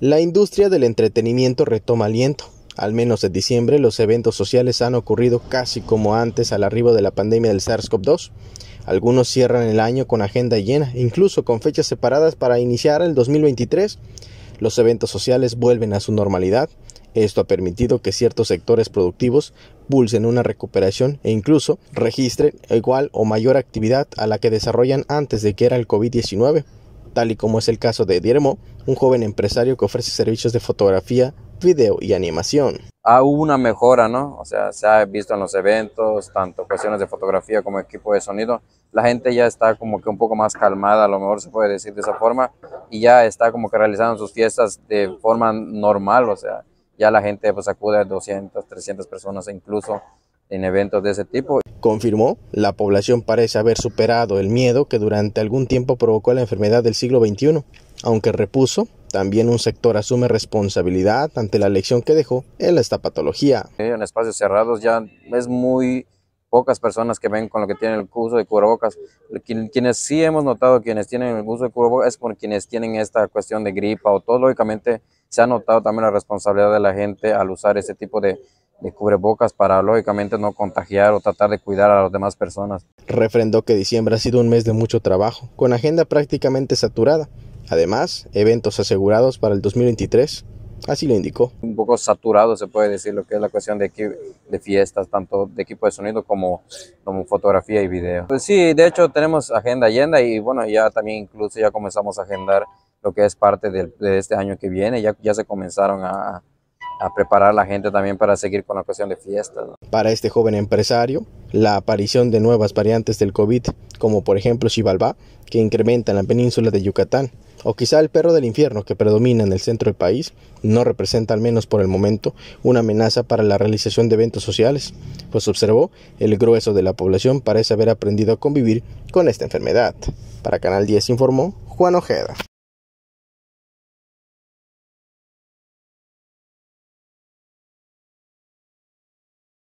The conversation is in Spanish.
La industria del entretenimiento retoma aliento. Al menos en diciembre los eventos sociales han ocurrido casi como antes al arribo de la pandemia del SARS-CoV-2. Algunos cierran el año con agenda llena, incluso con fechas separadas para iniciar el 2023. Los eventos sociales vuelven a su normalidad. Esto ha permitido que ciertos sectores productivos pulsen una recuperación e incluso registren igual o mayor actividad a la que desarrollan antes de que era el COVID-19 tal y como es el caso de Diermo, un joven empresario que ofrece servicios de fotografía, video y animación. Ha hubo una mejora, ¿no? O sea, se ha visto en los eventos, tanto cuestiones de fotografía como equipo de sonido. La gente ya está como que un poco más calmada, a lo mejor se puede decir de esa forma, y ya está como que realizando sus fiestas de forma normal, o sea, ya la gente pues acude a 200, 300 personas e incluso en eventos de ese tipo. Confirmó, la población parece haber superado el miedo que durante algún tiempo provocó la enfermedad del siglo XXI, aunque repuso, también un sector asume responsabilidad ante la lección que dejó en esta patología. En espacios cerrados ya es muy pocas personas que ven con lo que tienen el uso de cubrebocas. quienes sí hemos notado, quienes tienen el uso de cubrebocas, es por quienes tienen esta cuestión de gripa o todo. Lógicamente se ha notado también la responsabilidad de la gente al usar ese tipo de, de cubrebocas para lógicamente no contagiar o tratar de cuidar a las demás personas. Refrendó que diciembre ha sido un mes de mucho trabajo, con agenda prácticamente saturada. Además, eventos asegurados para el 2023. Así lo indicó. Un poco saturado se puede decir lo que es la cuestión de, de fiestas, tanto de equipo de sonido como, como fotografía y video. Pues sí, de hecho tenemos agenda llena y bueno, ya también incluso ya comenzamos a agendar lo que es parte de, de este año que viene. Ya, ya se comenzaron a, a preparar a la gente también para seguir con la de fiestas. Para este joven empresario, la aparición de nuevas variantes del COVID, como por ejemplo Xibalbá, que incrementa en la península de Yucatán, o quizá el perro del infierno que predomina en el centro del país, no representa al menos por el momento una amenaza para la realización de eventos sociales, pues observó, el grueso de la población parece haber aprendido a convivir con esta enfermedad. Para Canal 10 informó Juan Ojeda.